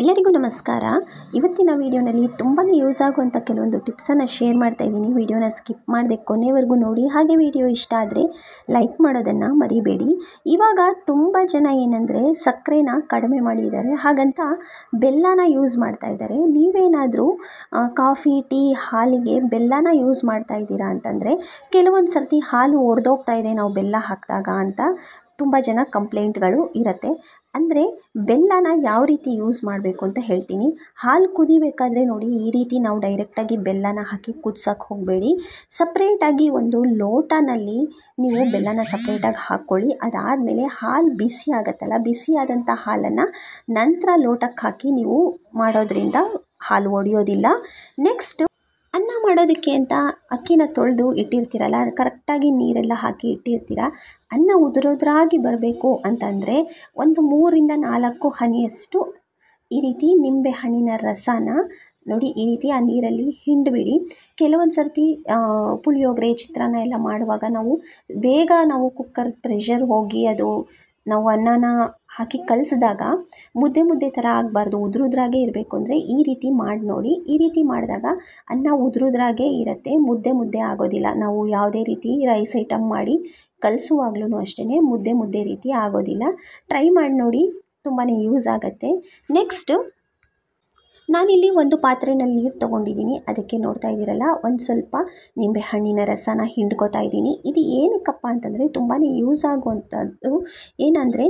ಎಲ್ಲರಿಗೂ ನಮಸ್ಕಾರ ಇವತ್ತಿನ ವೀಡಿಯೋನಲ್ಲಿ ತುಂಬಾ ಯೂಸ್ ಆಗುವಂಥ ಕೆಲವೊಂದು ಟಿಪ್ಸನ್ನು ಶೇರ್ ಮಾಡ್ತಾ ಇದ್ದೀನಿ ವೀಡಿಯೋನ ಸ್ಕಿಪ್ ಮಾಡದೆ ಕೊನೆವರೆಗೂ ನೋಡಿ ಹಾಗೆ ವೀಡಿಯೋ ಇಷ್ಟ ಆದರೆ ಲೈಕ್ ಮಾಡೋದನ್ನು ಮರಿಬೇಡಿ ಇವಾಗ ತುಂಬ ಜನ ಏನಂದರೆ ಸಕ್ಕರೆನ ಕಡಿಮೆ ಮಾಡಿದ್ದಾರೆ ಹಾಗಂತ ಬೆಲ್ಲನ ಯೂಸ್ ಮಾಡ್ತಾ ಇದ್ದಾರೆ ನೀವೇನಾದರೂ ಕಾಫಿ ಟೀ ಹಾಲಿಗೆ ಬೆಲ್ಲನ ಯೂಸ್ ಮಾಡ್ತಾ ಇದ್ದೀರಾ ಅಂತಂದರೆ ಕೆಲವೊಂದು ಸರ್ತಿ ಹಾಲು ಒಡೆದೋಗ್ತಾ ಇದೆ ನಾವು ಬೆಲ್ಲ ಹಾಕಿದಾಗ ಅಂತ ತುಂಬ ಜನ ಕಂಪ್ಲೇಂಟ್ಗಳು ಇರುತ್ತೆ ಅಂದರೆ ಬೆಲ್ಲನ ಯಾವ ರೀತಿ ಯೂಸ್ ಮಾಡಬೇಕು ಅಂತ ಹೇಳ್ತೀನಿ ಹಾಲು ಕುದಿಬೇಕಾದ್ರೆ ನೋಡಿ ಈ ರೀತಿ ನಾವು ಡೈರೆಕ್ಟಾಗಿ ಬೆಲ್ಲನ ಹಾಕಿ ಕುದ್ಸೋಕ್ಕೆ ಹೋಗಬೇಡಿ ಸಪ್ರೇಟಾಗಿ ಒಂದು ಲೋಟನಲ್ಲಿ ನೀವು ಬೆಲ್ಲನ ಸಪ್ರೇಟಾಗಿ ಹಾಕ್ಕೊಳ್ಳಿ ಅದಾದಮೇಲೆ ಹಾಲು ಬಿಸಿ ಆಗುತ್ತಲ್ಲ ಬಿಸಿಯಾದಂಥ ಹಾಲನ್ನು ನಂತರ ಲೋಟಕ್ಕೆ ಹಾಕಿ ನೀವು ಮಾಡೋದ್ರಿಂದ ಹಾಲು ಒಡೆಯೋದಿಲ್ಲ ನೆಕ್ಸ್ಟ್ ಅನ್ನ ಮಾಡೋದಕ್ಕೆ ಅಂತ ಅಕ್ಕಿನ ತೊಳೆದು ಇಟ್ಟಿರ್ತೀರಲ್ಲ ಕರೆಕ್ಟಾಗಿ ನೀರೆಲ್ಲ ಹಾಕಿ ಇಟ್ಟಿರ್ತೀರ ಅನ್ನ ಉದುರೋದ್ರಾಗಿ ಬರಬೇಕು ಅಂತಂದರೆ ಒಂದು ಮೂರಿಂದ ನಾಲ್ಕು ಹನಿಯಷ್ಟು ಈ ರೀತಿ ನಿಂಬೆ ಹಣ್ಣಿನ ರಸನ ನೋಡಿ ಈ ರೀತಿ ಆ ನೀರಲ್ಲಿ ಹಿಂಡ್ಬಿಡಿ ಕೆಲವೊಂದು ಸರ್ತಿ ಪುಳಿಯೋಗರೆ ಚಿತ್ರಾನ್ನ ಎಲ್ಲ ಮಾಡುವಾಗ ನಾವು ಬೇಗ ನಾವು ಕುಕ್ಕರ್ ಪ್ರೆಷರ್ ಹೋಗಿ ಅದು ನಾವು ಅನ್ನನ ಹಾಕಿ ಕಲಸಿದಾಗ ಮುದ್ದೆ ಮುದ್ದೆ ಥರ ಆಗಬಾರ್ದು ಉದುರುದ್ರಾಗೆ ಇರಬೇಕು ಅಂದರೆ ಈ ರೀತಿ ಮಾಡಿ ನೋಡಿ ಈ ರೀತಿ ಮಾಡಿದಾಗ ಅನ್ನ ಉದುರು ಇರುತ್ತೆ ಮುದ್ದೆ ಮುದ್ದೆ ಆಗೋದಿಲ್ಲ ನಾವು ಯಾವುದೇ ರೀತಿ ರೈಸ್ ಐಟಮ್ ಮಾಡಿ ಕಲಸುವಾಗ್ಲೂ ಅಷ್ಟೇ ಮುದ್ದೆ ಮುದ್ದೆ ರೀತಿ ಆಗೋದಿಲ್ಲ ಟ್ರೈ ಮಾಡಿ ನೋಡಿ ತುಂಬಾ ಯೂಸ್ ಆಗುತ್ತೆ ನೆಕ್ಸ್ಟು ನಾನಿಲ್ಲಿ ಒಂದು ಪಾತ್ರೆಯಲ್ಲಿ ನೀರು ತೊಗೊಂಡಿದ್ದೀನಿ ಅದಕ್ಕೆ ನೋಡ್ತಾ ಇದ್ದೀರಲ್ಲ ಒಂದು ಸ್ವಲ್ಪ ನಿಂಬೆ ಹಣ್ಣಿನ ರಸನ ಹಿಂಡ್ಕೋತಾ ಇದ್ದೀನಿ ಇದು ಏನಕ್ಕಪ್ಪ ಅಂತಂದರೆ ತುಂಬಾ ಯೂಸ್ ಆಗುವಂಥದ್ದು ಏನಂದರೆ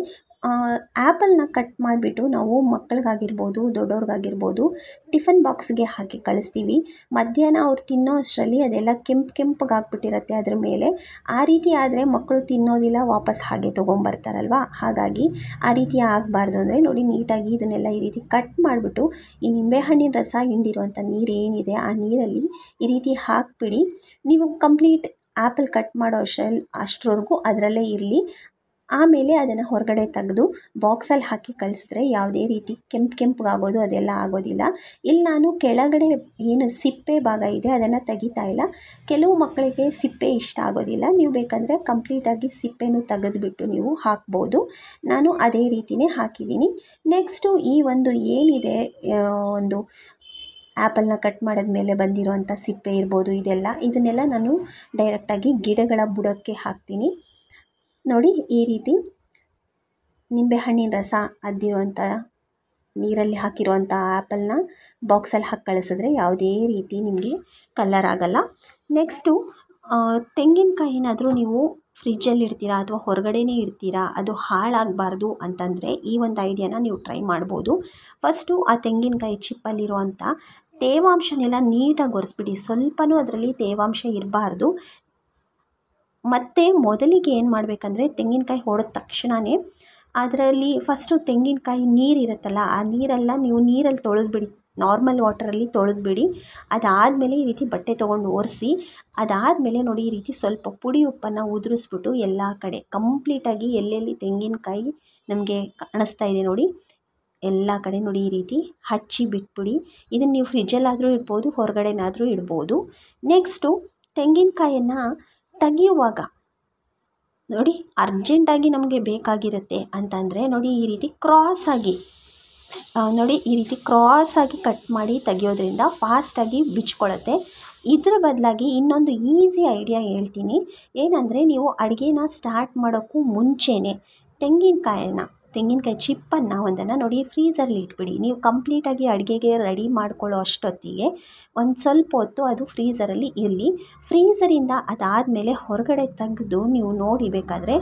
ಆ್ಯಪಲ್ನ ಕಟ್ ಮಾಡಿಬಿಟ್ಟು ನಾವು ಮಕ್ಕಳಿಗಾಗಿರ್ಬೋದು ದೊಡ್ಡವ್ರಿಗಾಗಿರ್ಬೋದು ಟಿಫನ್ ಬಾಕ್ಸ್ಗೆ ಹಾಕಿ ಕಳಿಸ್ತೀವಿ ಮಧ್ಯಾಹ್ನ ಅವ್ರು ತಿನ್ನೋ ಅಷ್ಟರಲ್ಲಿ ಅದೆಲ್ಲ ಕೆಂಪು ಹಾಕ್ಬಿಟ್ಟಿರತ್ತೆ ಅದ್ರ ಮೇಲೆ ಆ ರೀತಿ ಆದರೆ ಮಕ್ಕಳು ತಿನ್ನೋದಿಲ್ಲ ವಾಪಸ್ ಹಾಗೆ ತೊಗೊಂಬರ್ತಾರಲ್ವ ಹಾಗಾಗಿ ಆ ರೀತಿ ಆಗಬಾರ್ದು ಅಂದರೆ ನೋಡಿ ನೀಟಾಗಿ ಇದನ್ನೆಲ್ಲ ಈ ರೀತಿ ಕಟ್ ಮಾಡಿಬಿಟ್ಟು ಈ ನಿಂಬೆಹಣ್ಣಿನ ರಸ ಹಿಂಡಿರುವಂಥ ನೀರೇನಿದೆ ಆ ನೀರಲ್ಲಿ ಈ ರೀತಿ ಹಾಕಿಬಿಡಿ ನೀವು ಕಂಪ್ಲೀಟ್ ಆ್ಯಪಲ್ ಕಟ್ ಮಾಡೋ ಅಷ್ಟರಲ್ಲಿ ಅಷ್ಟರವರೆಗೂ ಅದರಲ್ಲೇ ಇರಲಿ ಆಮೇಲೆ ಅದನ್ನು ಹೊರಗಡೆ ತೆಗೆದು ಬಾಕ್ಸಲ್ಲಿ ಹಾಕಿ ಕಳಿಸಿದ್ರೆ ಯಾವುದೇ ರೀತಿ ಕೆಂಪು ಕೆಂಪಗಾಗೋದು ಅದೆಲ್ಲ ಆಗೋದಿಲ್ಲ ಇಲ್ಲಿ ನಾನು ಕೆಳಗಡೆ ಏನು ಸಿಪ್ಪೆ ಭಾಗ ಇದೆ ಅದನ್ನು ತೆಗಿತಾ ಇಲ್ಲ ಕೆಲವು ಮಕ್ಕಳಿಗೆ ಸಿಪ್ಪೆ ಇಷ್ಟ ಆಗೋದಿಲ್ಲ ನೀವು ಬೇಕಂದರೆ ಕಂಪ್ಲೀಟಾಗಿ ಸಿಪ್ಪೆನೂ ತೆಗೆದುಬಿಟ್ಟು ನೀವು ಹಾಕ್ಬೋದು ನಾನು ಅದೇ ರೀತಿಯೇ ಹಾಕಿದ್ದೀನಿ ನೆಕ್ಸ್ಟು ಈ ಒಂದು ಏನಿದೆ ಒಂದು ಆ್ಯಪಲ್ನ ಕಟ್ ಮಾಡಿದ ಮೇಲೆ ಬಂದಿರುವಂಥ ಸಿಪ್ಪೆ ಇರ್ಬೋದು ಇದೆಲ್ಲ ಇದನ್ನೆಲ್ಲ ನಾನು ಡೈರೆಕ್ಟಾಗಿ ಗಿಡಗಳ ಬುಡಕ್ಕೆ ಹಾಕ್ತೀನಿ ನೋಡಿ ಈ ರೀತಿ ನಿಂಬೆಹಣ್ಣಿನ ರಸ ಅದ್ದಿರುವಂಥ ನೀರಲ್ಲಿ ಹಾಕಿರುವಂಥ ಆ್ಯಪಲ್ನ ಬಾಕ್ಸಲ್ಲಿ ಹಾಕಿ ಕಳಿಸಿದ್ರೆ ಯಾವುದೇ ರೀತಿ ನಿಮಗೆ ಕಲ್ಲರ್ ಆಗಲ್ಲ ನೆಕ್ಸ್ಟು ತೆಂಗಿನಕಾಯಿ ಏನಾದರೂ ನೀವು ಫ್ರಿಜ್ಜಲ್ಲಿ ಇಡ್ತೀರಾ ಅಥವಾ ಹೊರಗಡೆನೇ ಇಡ್ತೀರಾ ಅದು ಹಾಳಾಗಬಾರ್ದು ಅಂತಂದರೆ ಈ ಒಂದು ಐಡಿಯಾನ ನೀವು ಟ್ರೈ ಮಾಡ್ಬೋದು ಫಸ್ಟು ಆ ತೆಂಗಿನಕಾಯಿ ಚಿಪ್ಪಲ್ಲಿರುವಂಥ ತೇವಾಂಶನೆಲ್ಲ ನೀಟಾಗಿ ಒರೆಸ್ಬಿಡಿ ಸ್ವಲ್ಪನೂ ಅದರಲ್ಲಿ ತೇವಾಂಶ ಇರಬಾರ್ದು ಮತ್ತು ಮೊದಲಿಗೆ ಏನು ಮಾಡಬೇಕಂದ್ರೆ ತೆಂಗಿನಕಾಯಿ ಹೊಡೆದ ತಕ್ಷಣವೇ ಅದರಲ್ಲಿ ಫಸ್ಟು ತೆಂಗಿನಕಾಯಿ ನೀರಿರುತ್ತಲ್ಲ ಆ ನೀರೆಲ್ಲ ನೀವು ನೀರಲ್ಲಿ ತೊಳೆದ್ಬಿಡಿ ನಾರ್ಮಲ್ ವಾಟರಲ್ಲಿ ತೊಳೆದ್ಬಿಡಿ ಅದಾದಮೇಲೆ ಈ ರೀತಿ ಬಟ್ಟೆ ತೊಗೊಂಡು ಒರೆಸಿ ಅದಾದಮೇಲೆ ನೋಡಿ ಈ ರೀತಿ ಸ್ವಲ್ಪ ಪುಡಿ ಉಪ್ಪನ್ನು ಉದುರಿಸ್ಬಿಟ್ಟು ಎಲ್ಲ ಕಡೆ ಕಂಪ್ಲೀಟಾಗಿ ಎಲ್ಲೆಲ್ಲಿ ತೆಂಗಿನಕಾಯಿ ನಮಗೆ ಕಾಣಿಸ್ತಾ ಇದೆ ನೋಡಿ ಎಲ್ಲ ಕಡೆ ನೋಡಿ ಈ ರೀತಿ ಹಚ್ಚಿ ಬಿಟ್ಬಿಡಿ ಇದನ್ನು ನೀವು ಫ್ರಿಜ್ಜಲ್ಲಾದರೂ ಇಡ್ಬೋದು ಹೊರಗಡೆನಾದರೂ ಇಡ್ಬೋದು ನೆಕ್ಸ್ಟು ತೆಂಗಿನಕಾಯನ್ನು ತೆಗೆಯುವಾಗ ನೋಡಿ ಅರ್ಜೆಂಟಾಗಿ ನಮಗೆ ಬೇಕಾಗಿರುತ್ತೆ ಅಂತಂದರೆ ನೋಡಿ ಈ ರೀತಿ ಕ್ರಾಸಾಗಿ ನೋಡಿ ಈ ರೀತಿ ಕ್ರಾಸಾಗಿ ಕಟ್ ಮಾಡಿ ತೆಗೆಯೋದ್ರಿಂದ ಫಾಸ್ಟಾಗಿ ಬಿಚ್ಕೊಳ್ಳುತ್ತೆ ಇದರ ಬದಲಾಗಿ ಇನ್ನೊಂದು ಈಸಿ ಐಡಿಯಾ ಹೇಳ್ತೀನಿ ಏನಂದರೆ ನೀವು ಅಡುಗೆನ ಸ್ಟಾರ್ಟ್ ಮಾಡೋಕ್ಕೂ ಮುಂಚೆನೇ ತೆಂಗಿನಕಾಯನ್ನ ತೆಂಗಿನಕಾಯಿ ಚಿಪ್ಪನ್ನು ಒಂದನ್ನು ನೋಡಿ ಫ್ರೀಸರಲ್ಲಿ ಇಟ್ಬಿಡಿ ನೀವು ಕಂಪ್ಲೀಟಾಗಿ ಅಡುಗೆಗೆ ರೆಡಿ ಮಾಡ್ಕೊಳ್ಳೋ ಅಷ್ಟೊತ್ತಿಗೆ ಒಂದು ಸ್ವಲ್ಪ ಹೊತ್ತು ಅದು ಫ್ರೀಸರಲ್ಲಿ ಇರಲಿ ಫ್ರೀಝರಿಂದ ಅದಾದಮೇಲೆ ಹೊರಗಡೆ ತೆಗೆದು ನೀವು ನೋಡಿ ಬೇಕಾದರೆ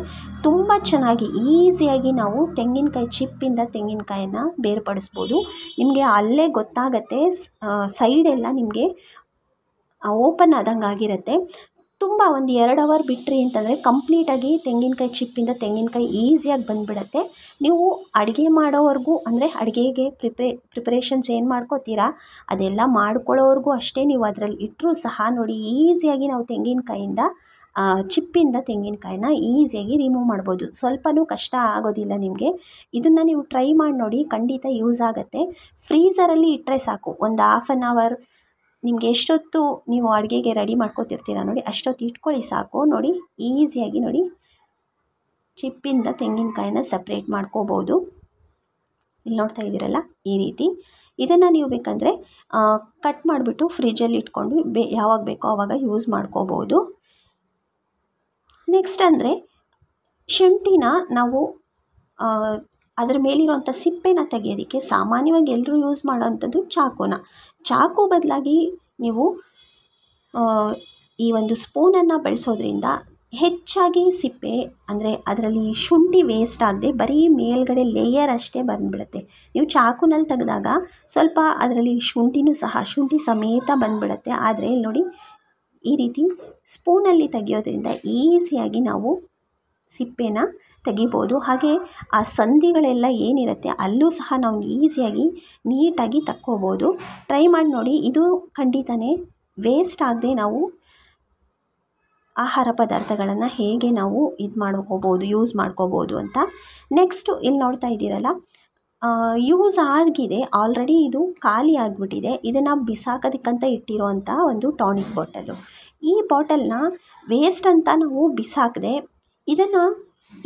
ತುಂಬ ಚೆನ್ನಾಗಿ ಈಸಿಯಾಗಿ ನಾವು ತೆಂಗಿನಕಾಯಿ ಚಿಪ್ಪಿಂದ ತೆಂಗಿನಕಾಯನ್ನು ಬೇರ್ಪಡಿಸ್ಬೋದು ನಿಮಗೆ ಅಲ್ಲೇ ಗೊತ್ತಾಗತ್ತೆ ಸೈಡೆಲ್ಲ ನಿಮಗೆ ಓಪನ್ ಆದಂಗೆ ಆಗಿರುತ್ತೆ ತುಂಬ ಒಂದು ಎರಡು ಅವರ್ ಬಿಟ್ರಿ ಅಂತಂದರೆ ಕಂಪ್ಲೀಟಾಗಿ ತೆಂಗಿನಕಾಯಿ ಚಿಪ್ಪಿಂದ ತೆಂಗಿನಕಾಯಿ ಈಸಿಯಾಗಿ ಬಂದುಬಿಡತ್ತೆ ನೀವು ಅಡುಗೆ ಮಾಡೋವರೆಗೂ ಅಂದರೆ ಅಡುಗೆಗೆ ಪ್ರಿಪ್ರೇ ಪ್ರಿಪ್ರೇಷನ್ಸ್ ಏನು ಮಾಡ್ಕೋತೀರಾ ಅದೆಲ್ಲ ಮಾಡ್ಕೊಳ್ಳೋವರೆಗೂ ಅಷ್ಟೇ ನೀವು ಅದರಲ್ಲಿ ಇಟ್ಟರೂ ಸಹ ನೋಡಿ ಈಸಿಯಾಗಿ ನಾವು ತೆಂಗಿನಕಾಯಿಂದ ಚಿಪ್ಪಿಂದ ತೆಂಗಿನಕಾಯಿನ ಈಸಿಯಾಗಿ ರಿಮೂವ್ ಮಾಡ್ಬೋದು ಸ್ವಲ್ಪನೂ ಕಷ್ಟ ಆಗೋದಿಲ್ಲ ನಿಮಗೆ ಇದನ್ನು ನೀವು ಟ್ರೈ ಮಾಡಿ ನೋಡಿ ಖಂಡಿತ ಯೂಸ್ ಆಗುತ್ತೆ ಫ್ರೀಸರಲ್ಲಿ ಇಟ್ಟರೆ ಸಾಕು ಒಂದು ಹಾಫ್ ಆನ್ ಅವರ್ ನಿಮ್ಗೆ ಎಷ್ಟೊತ್ತು ನೀವು ಅಡುಗೆಗೆ ರೆಡಿ ಮಾಡ್ಕೋತಿರ್ತೀರ ನೋಡಿ ಅಷ್ಟೊತ್ತು ಇಟ್ಕೊಳ್ಳಿ ಸಾಕು ನೋಡಿ ಈಸಿಯಾಗಿ ನೋಡಿ ಚಿಪ್ಪಿಂದ ತೆಂಗಿನಕಾಯಿನ ಸಪ್ರೇಟ್ ಮಾಡ್ಕೋಬೋದು ಇಲ್ಲಿ ನೋಡ್ತಾ ಇದ್ದೀರಲ್ಲ ಈ ರೀತಿ ಇದನ್ನು ನೀವು ಬೇಕಂದರೆ ಕಟ್ ಮಾಡಿಬಿಟ್ಟು ಫ್ರಿಜ್ಜಲ್ಲಿ ಇಟ್ಕೊಂಡು ಬೇ ಯಾವಾಗ ಬೇಕೋ ಆವಾಗ ಯೂಸ್ ಮಾಡ್ಕೋಬೋದು ನೆಕ್ಸ್ಟ್ ಅಂದರೆ ಶುಂಠಿನ ನಾವು ಅದರ ಮೇಲಿರುವಂಥ ಸಿಪ್ಪೆನ ತೆಗೆಯೋದಕ್ಕೆ ಸಾಮಾನ್ಯವಾಗಿ ಎಲ್ಲರೂ ಯೂಸ್ ಮಾಡೋವಂಥದ್ದು ಚಾಕುನ ಚಾಕು ಬದಲಾಗಿ ನೀವು ಈ ಒಂದು ಸ್ಪೂನನ್ನು ಬಳಸೋದ್ರಿಂದ ಹೆಚ್ಚಾಗಿ ಸಿಪ್ಪೆ ಅಂದರೆ ಅದರಲ್ಲಿ ಶುಂಠಿ ವೇಸ್ಟ್ ಆಗದೆ ಬರೀ ಮೇಲ್ಗಡೆ ಲೇಯರ್ ಅಷ್ಟೇ ಬಂದುಬಿಡುತ್ತೆ ನೀವು ಚಾಕುನಲ್ಲಿ ತೆಗೆದಾಗ ಸ್ವಲ್ಪ ಅದರಲ್ಲಿ ಶುಂಠಿನೂ ಸಹ ಶುಂಠಿ ಸಮೇತ ಬಂದುಬಿಡುತ್ತೆ ಆದರೆ ನೋಡಿ ಈ ರೀತಿ ಸ್ಪೂನಲ್ಲಿ ತೆಗೆಯೋದ್ರಿಂದ ಈಸಿಯಾಗಿ ನಾವು ಸಿಪ್ಪೆನ ತೆಗಿಬೋದು ಹಾಗೆ ಆ ಸಂಧಿಗಳೆಲ್ಲ ಏನಿರುತ್ತೆ ಅಲ್ಲೂ ಸಹ ನಾವು ಈಸಿಯಾಗಿ ನೀಟಾಗಿ ತಕ್ಕೋಬೋದು ಟ್ರೈ ಮಾಡಿ ನೋಡಿ ಇದು ಖಂಡಿತನೇ ವೇಸ್ಟ್ ಆಗದೆ ನಾವು ಆಹಾರ ಪದಾರ್ಥಗಳನ್ನು ಹೇಗೆ ನಾವು ಇದು ಮಾಡ್ಕೋಬೋದು ಯೂಸ್ ಮಾಡ್ಕೋಬೋದು ಅಂತ ನೆಕ್ಸ್ಟು ಇಲ್ಲಿ ನೋಡ್ತಾ ಇದ್ದೀರಲ್ಲ ಯೂಸ್ ಆಗಿದೆ ಆಲ್ರೆಡಿ ಇದು ಖಾಲಿ ಆಗಿಬಿಟ್ಟಿದೆ ಇದನ್ನು ಬಿಸಾಕೋದಕ್ಕಂತ ಇಟ್ಟಿರೋವಂಥ ಒಂದು ಟಾನಿಕ್ ಬಾಟಲು ಈ ಬಾಟಲ್ನ ವೇಸ್ಟ್ ಅಂತ ನಾವು ಬಿಸಾಕದೆ ಇದನ್ನು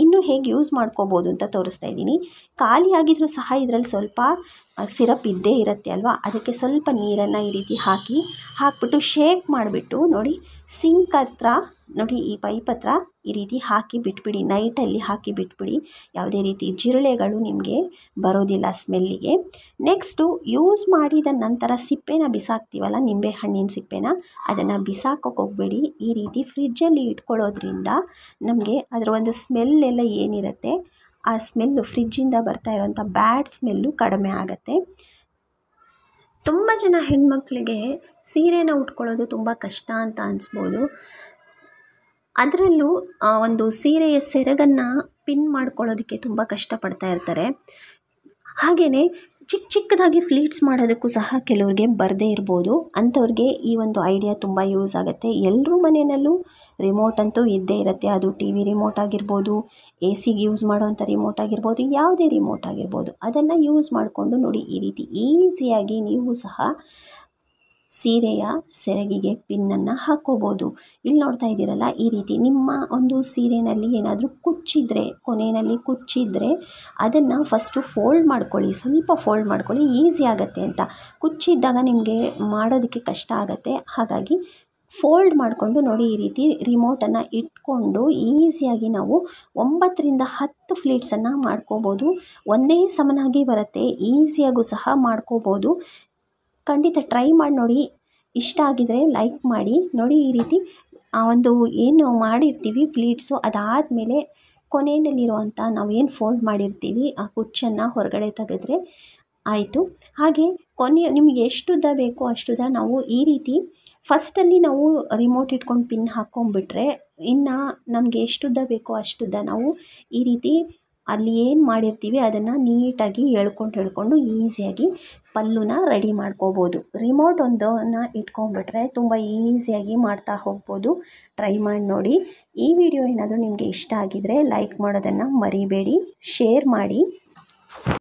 ಇನ್ನೂ ಹೇಗೆ ಯೂಸ್ ಮಾಡ್ಕೋಬೋದು ಅಂತ ತೋರಿಸ್ತಾ ಇದ್ದೀನಿ ಖಾಲಿ ಸಹ ಇದರಲ್ಲಿ ಸ್ವಲ್ಪ ಸಿರಪ್ ಇದ್ದೇ ಇರುತ್ತೆ ಅಲ್ವಾ ಅದಕ್ಕೆ ಸ್ವಲ್ಪ ನೀರನ್ನು ಈ ರೀತಿ ಹಾಕಿ ಹಾಕ್ಬಿಟ್ಟು ಶೇಕ್ ಮಾಡಿಬಿಟ್ಟು ನೋಡಿ ಸಿಂಕ್ ಹತ್ರ ನೋಡಿ ಈ ಪೈಪ್ ಹತ್ರ ಈ ರೀತಿ ಹಾಕಿ ಬಿಟ್ಬಿಡಿ ನೈಟಲ್ಲಿ ಹಾಕಿ ಬಿಟ್ಬಿಡಿ ಯಾವುದೇ ರೀತಿ ಜಿರಳೆಗಳು ನಿಮಗೆ ಬರೋದಿಲ್ಲ ಸ್ಮೆಲ್ಲಿಗೆ ನೆಕ್ಸ್ಟು ಯೂಸ್ ಮಾಡಿದ ನಂತರ ಸಿಪ್ಪೆನ ಬಿಸಾಕ್ತೀವಲ್ಲ ಹಣ್ಣಿನ ಸಿಪ್ಪೆನ ಅದನ್ನು ಬಿಸಾಕೋಕೆ ಹೋಗ್ಬೇಡಿ ಈ ರೀತಿ ಫ್ರಿಜ್ಜಲ್ಲಿ ಇಟ್ಕೊಳ್ಳೋದ್ರಿಂದ ನಮಗೆ ಅದರ ಒಂದು ಸ್ಮೆಲ್ ಎಲ್ಲ ಏನಿರುತ್ತೆ ಆ ಸ್ಮೆಲ್ಲು ಫ್ರಿಜ್ಜಿಂದ ಬರ್ತಾ ಇರೋಂಥ ಬ್ಯಾಡ್ ಸ್ಮೆಲ್ಲು ಕಡಿಮೆ ಆಗುತ್ತೆ ತುಂಬ ಜನ ಹೆಣ್ಮಕ್ಳಿಗೆ ಸೀರೆನ ಉಟ್ಕೊಳ್ಳೋದು ತುಂಬ ಕಷ್ಟ ಅಂತ ಅನಿಸ್ಬೋದು ಅದರಲ್ಲೂ ಒಂದು ಸೀರೆಯ ಸೆರಗನ್ನು ಪಿನ್ ಮಾಡ್ಕೊಳ್ಳೋದಕ್ಕೆ ತುಂಬ ಕಷ್ಟಪಡ್ತಾ ಇರ್ತಾರೆ ಹಾಗೆಯೇ ಚಿಕ್ಕ ಚಿಕ್ಕದಾಗಿ ಫ್ಲೀಟ್ಸ್ ಮಾಡೋದಕ್ಕೂ ಸಹ ಕೆಲವ್ರಿಗೆ ಬರದೇ ಇರ್ಬೋದು ಅಂಥವ್ರಿಗೆ ಈ ಒಂದು ಐಡಿಯಾ ತುಂಬ ಯೂಸ್ ಆಗುತ್ತೆ ಎಲ್ಲರೂ ಮನೆಯಲ್ಲೂ ರಿಮೋಟ್ ಅಂತೂ ಇದ್ದೇ ಇರುತ್ತೆ ಅದು ಟಿ ವಿ ರಿಮೋಟ್ ಆಗಿರ್ಬೋದು ಎ ಸಿಗೆ ಯೂಸ್ ಮಾಡುವಂಥ ರಿಮೋಟ್ ಆಗಿರ್ಬೋದು ಯಾವುದೇ ರಿಮೋಟ್ ಆಗಿರ್ಬೋದು ಅದನ್ನು ಯೂಸ್ ಮಾಡಿಕೊಂಡು ನೋಡಿ ಈ ರೀತಿ ಈಸಿಯಾಗಿ ನೀವು ಸಹ ಸೀರೆಯ ಸೆರಗಿಗೆ ಪಿನ್ನನ್ನು ಹಾಕ್ಕೋಬೋದು ಇಲ್ಲಿ ನೋಡ್ತಾ ಇದ್ದೀರಲ್ಲ ಈ ರೀತಿ ನಿಮ್ಮ ಒಂದು ಸೀರೆಯಲ್ಲಿ ಏನಾದರೂ ಕುಚ್ಚಿದ್ರೆ ಕೊನೆಯಲ್ಲಿ ಕುಚ್ಚಿದ್ರೆ ಅದನ್ನು ಫಸ್ಟು ಫೋಲ್ಡ್ ಮಾಡ್ಕೊಳ್ಳಿ ಸ್ವಲ್ಪ ಫೋಲ್ಡ್ ಮಾಡ್ಕೊಳ್ಳಿ ಈಸಿ ಆಗುತ್ತೆ ಅಂತ ಕುಚ್ಚಿದ್ದಾಗ ನಿಮಗೆ ಮಾಡೋದಕ್ಕೆ ಕಷ್ಟ ಆಗುತ್ತೆ ಹಾಗಾಗಿ ಫೋಲ್ಡ್ ಮಾಡಿಕೊಂಡು ನೋಡಿ ಈ ರೀತಿ ರಿಮೋಟನ್ನು ಇಟ್ಕೊಂಡು ಈಸಿಯಾಗಿ ನಾವು ಒಂಬತ್ತರಿಂದ ಹತ್ತು ಫ್ಲೀಟ್ಸನ್ನು ಮಾಡ್ಕೋಬೋದು ಒಂದೇ ಸಮನಾಗಿ ಬರುತ್ತೆ ಈಸಿಯಾಗೂ ಸಹ ಮಾಡ್ಕೋಬೋದು ಖಂಡಿತ ಟ್ರೈ ಮಾಡಿ ನೋಡಿ ಇಷ್ಟ ಆಗಿದರೆ ಲೈಕ್ ಮಾಡಿ ನೋಡಿ ಈ ರೀತಿ ಆ ಒಂದು ಏನು ಮಾಡಿರ್ತೀವಿ ಪ್ಲೀಟ್ಸು ಅದಾದಮೇಲೆ ಕೊನೆಯಲ್ಲಿರುವಂಥ ಏನು ಫೋಲ್ಡ್ ಮಾಡಿರ್ತೀವಿ ಆ ಕುಚ್ಚನ್ನು ಹೊರಗಡೆ ತೆಗೆದ್ರೆ ಆಯಿತು ಹಾಗೆ ಕೊನೆ ನಿಮಗೆ ಎಷ್ಟುದ್ದ ಬೇಕೋ ಅಷ್ಟುದ ನಾವು ಈ ರೀತಿ ಫಸ್ಟಲ್ಲಿ ನಾವು ರಿಮೋಟ್ ಇಟ್ಕೊಂಡು ಪಿನ್ ಹಾಕ್ಕೊಂಡ್ಬಿಟ್ರೆ ಇನ್ನು ನಮಗೆ ಎಷ್ಟುದ್ದ ಬೇಕೋ ಅಷ್ಟುದ್ದ ನಾವು ಈ ರೀತಿ ಅಲ್ಲಿ ಏನು ಮಾಡಿರ್ತೀವಿ ಅದನ್ನು ನೀಟಾಗಿ ಎಳ್ಕೊಂಡು ಹೇಳ್ಕೊಂಡು ಈಸಿಯಾಗಿ ಪಲ್ಲುನ ರೆಡಿ ಮಾಡ್ಕೋಬೋದು ರಿಮೋಟ್ ಒಂದನ್ನು ಇಟ್ಕೊಂಡ್ಬಿಟ್ರೆ ತುಂಬ ಈಸಿಯಾಗಿ ಮಾಡ್ತಾ ಹೋಗ್ಬೋದು ಟ್ರೈ ಮಾಡಿ ನೋಡಿ ಈ ವಿಡಿಯೋ ಏನಾದರೂ ನಿಮಗೆ ಇಷ್ಟ ಆಗಿದರೆ ಲೈಕ್ ಮಾಡೋದನ್ನು ಮರಿಬೇಡಿ ಶೇರ್ ಮಾಡಿ